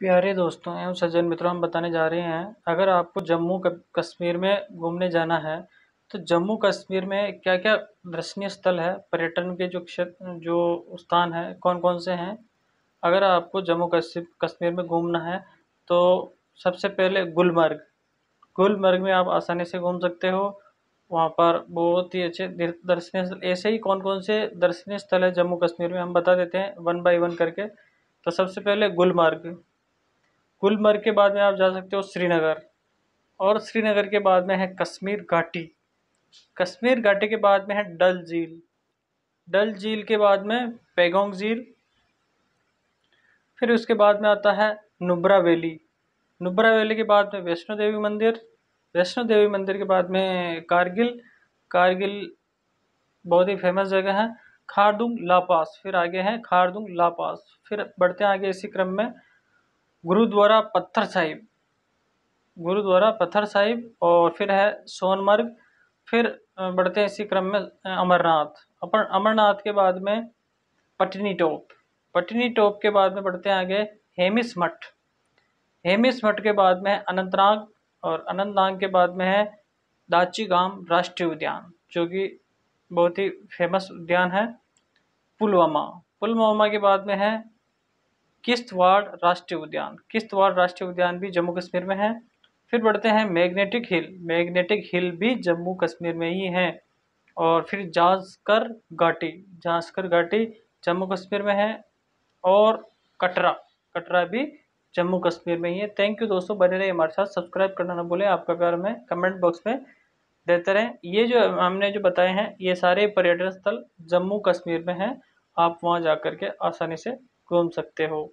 प्यारे दोस्तों एवं सज्जन मित्रों हम बताने जा रहे हैं अगर आपको जम्मू कश्मीर में घूमने जाना है तो जम्मू कश्मीर में क्या क्या दर्शनीय स्थल है पर्यटन के जो क्षेत्र जो स्थान है कौन कौन से हैं अगर आपको जम्मू कश्मीर में घूमना है तो सबसे पहले गुलमर्ग गुलमर्ग में आप आसानी से घूम सकते हो वहाँ पर बहुत ही अच्छे दर्शनीय स्थल ऐसे ही कौन कौन से दर्शनीय स्थल है जम्मू कश्मीर में हम बता देते हैं वन बाई वन करके तो सबसे पहले गुलमर्ग गुलमर्ग के बाद में आप जा सकते हो श्रीनगर और श्रीनगर के बाद में है कश्मीर घाटी कश्मीर घाटी के बाद में है डल झील डल झील के बाद में पेगोंग झील फिर उसके बाद में आता है नुब्रा वैली नुब्रा वैली के बाद में वैष्णो देवी मंदिर वैष्णो देवी मंदिर के बाद में कारगिल कारगिल बहुत ही फेमस जगह है खारदुंग लापास फिर आगे हैं खारदुंग लापास फिर बढ़ते हैं आगे इसी क्रम में गुरुद्वारा पत्थर साहिब गुरुद्वारा पत्थर साहिब और फिर है सोनमर्ग फिर बढ़ते हैं इसी क्रम में अमरनाथ अपन अमरनाथ के बाद में पटनी टॉप पटनी टॉप के बाद में बढ़ते हैं आगे हेमिस मठ हेमिस मठ के बाद में है अनंतनाग और अनंतनाग के बाद में है दाची गांव राष्ट्रीय उद्यान जो कि बहुत ही फेमस उद्यान है पुलवामा पुलवामा के बाद में है किश्तवाड़ राष्ट्रीय उद्यान किश्तवाड़ राष्ट्रीय उद्यान भी जम्मू कश्मीर में है फिर बढ़ते हैं मैग्नेटिक हिल मैग्नेटिक हिल भी जम्मू कश्मीर में ही है और फिर जांसकर घाटी जांसकर घाटी जम्मू कश्मीर में है और कटरा कटरा भी जम्मू कश्मीर में ही है थैंक यू दोस्तों बने रहे हमारे साथ सब्सक्राइब करना ना भूलें आपका प्यार में कमेंट बॉक्स में देते रहें ये जो हमने जो बताए हैं ये सारे पर्यटन स्थल जम्मू कश्मीर में हैं आप वहाँ जा कर के आसानी से घूम सकते हो